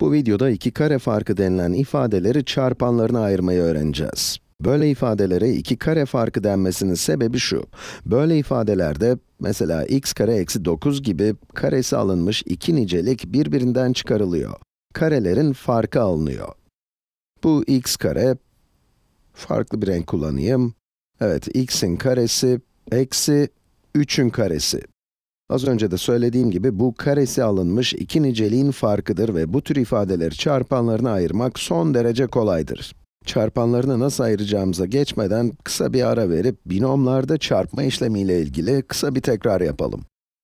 Bu videoda iki kare farkı denilen ifadeleri çarpanlarına ayırmayı öğreneceğiz. Böyle ifadelere iki kare farkı denmesinin sebebi şu. Böyle ifadelerde, mesela x kare eksi 9 gibi karesi alınmış iki nicelik birbirinden çıkarılıyor. Karelerin farkı alınıyor. Bu x kare, farklı bir renk kullanayım. Evet, x'in karesi eksi 3'ün karesi. Az önce de söylediğim gibi bu karesi alınmış iki niceliğin farkıdır ve bu tür ifadeleri çarpanlarına ayırmak son derece kolaydır. Çarpanlarını nasıl ayıracağımıza geçmeden kısa bir ara verip binomlarda çarpma işlemiyle ilgili kısa bir tekrar yapalım.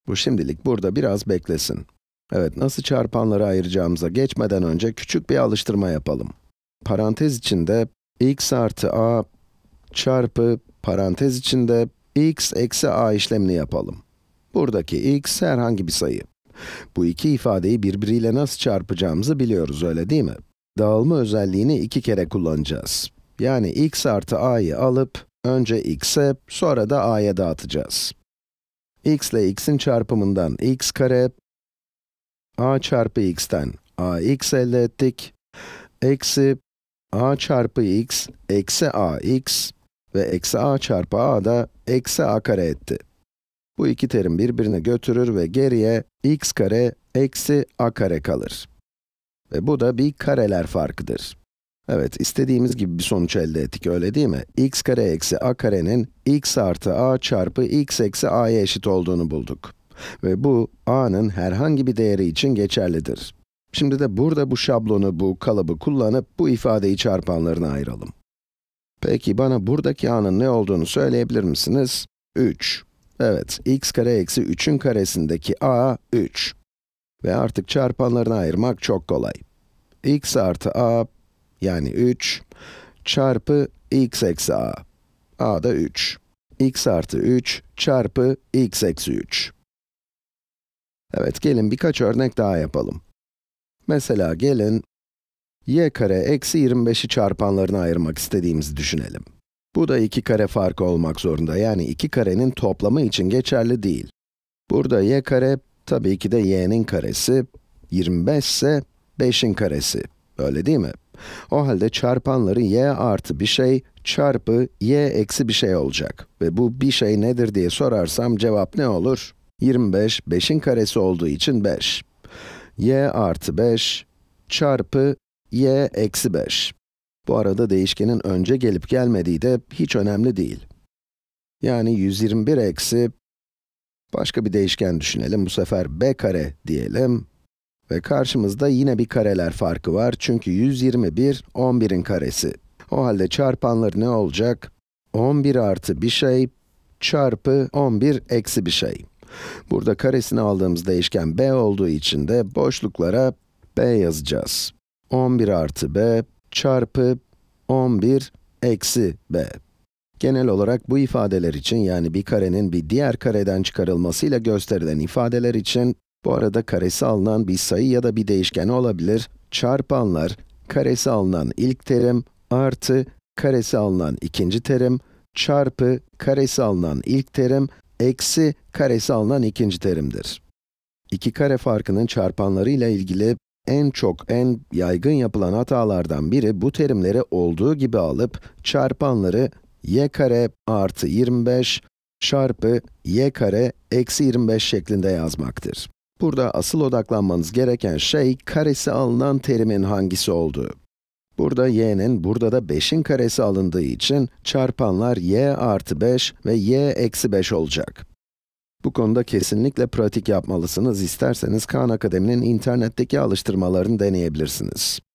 Bu şimdilik burada biraz beklesin. Evet, nasıl çarpanları ayıracağımıza geçmeden önce küçük bir alıştırma yapalım. Parantez içinde x artı a çarpı parantez içinde x eksi a işlemini yapalım. Buradaki x herhangi bir sayı. Bu iki ifadeyi birbiriyle nasıl çarpacağımızı biliyoruz öyle değil mi? Dağılma özelliğini iki kere kullanacağız. Yani x artı a'yı alıp, önce x'e, sonra da a'ya dağıtacağız. x ile x'in çarpımından x kare, a çarpı x'ten ax elde ettik. Eksi a çarpı x, eksi ax ve eksi a çarpı a da eksi a kare etti. Bu iki terim birbirini götürür ve geriye x kare eksi a kare kalır. Ve bu da bir kareler farkıdır. Evet, istediğimiz gibi bir sonuç elde ettik, öyle değil mi? x kare eksi a karenin x artı a çarpı x eksi a'ya eşit olduğunu bulduk. Ve bu, a'nın herhangi bir değeri için geçerlidir. Şimdi de burada bu şablonu, bu kalıbı kullanıp bu ifadeyi çarpanlarına ayıralım. Peki bana buradaki a'nın ne olduğunu söyleyebilir misiniz? 3. Evet, x kare eksi 3'ün karesindeki a 3. Ve artık çarpanlarını ayırmak çok kolay. x artı a, yani 3, çarpı x eksi a. a da 3. x artı 3 çarpı x eksi 3. Evet, gelin birkaç örnek daha yapalım. Mesela gelin, y kare eksi 25'i çarpanlarını ayırmak istediğimizi düşünelim. Bu da iki kare farkı olmak zorunda. Yani iki karenin toplamı için geçerli değil. Burada y kare, tabii ki de y'nin karesi, 25 ise 5'in karesi. Öyle değil mi? O halde çarpanları y artı bir şey çarpı y eksi bir şey olacak. Ve bu bir şey nedir diye sorarsam cevap ne olur? 25, 5'in karesi olduğu için 5. y artı 5 çarpı y eksi 5. Bu arada değişkenin önce gelip gelmediği de hiç önemli değil. Yani 121 eksi, başka bir değişken düşünelim, bu sefer b kare diyelim. Ve karşımızda yine bir kareler farkı var, çünkü 121, 11'in karesi. O halde çarpanlar ne olacak? 11 artı bir şey, çarpı 11 eksi bir şey. Burada karesini aldığımız değişken b olduğu için de boşluklara b yazacağız. 11 artı b çarpı 11 eksi b. Genel olarak bu ifadeler için yani bir karenin bir diğer kareden çıkarılmasıyla gösterilen ifadeler için bu arada karesi alınan bir sayı ya da bir değişken olabilir. Çarpanlar, karesi alınan ilk terim artı karesi alınan ikinci terim çarpı karesi alınan ilk terim eksi karesi alınan ikinci terimdir. İki kare farkının çarpanları ile ilgili en çok, en yaygın yapılan hatalardan biri bu terimleri olduğu gibi alıp çarpanları y kare artı 25 çarpı y kare eksi 25 şeklinde yazmaktır. Burada asıl odaklanmanız gereken şey karesi alınan terimin hangisi olduğu. Burada y'nin, burada da 5'in karesi alındığı için çarpanlar y artı 5 ve y eksi 5 olacak. Bu konuda kesinlikle pratik yapmalısınız. İsterseniz Khan Akademi'nin internetteki alıştırmalarını deneyebilirsiniz.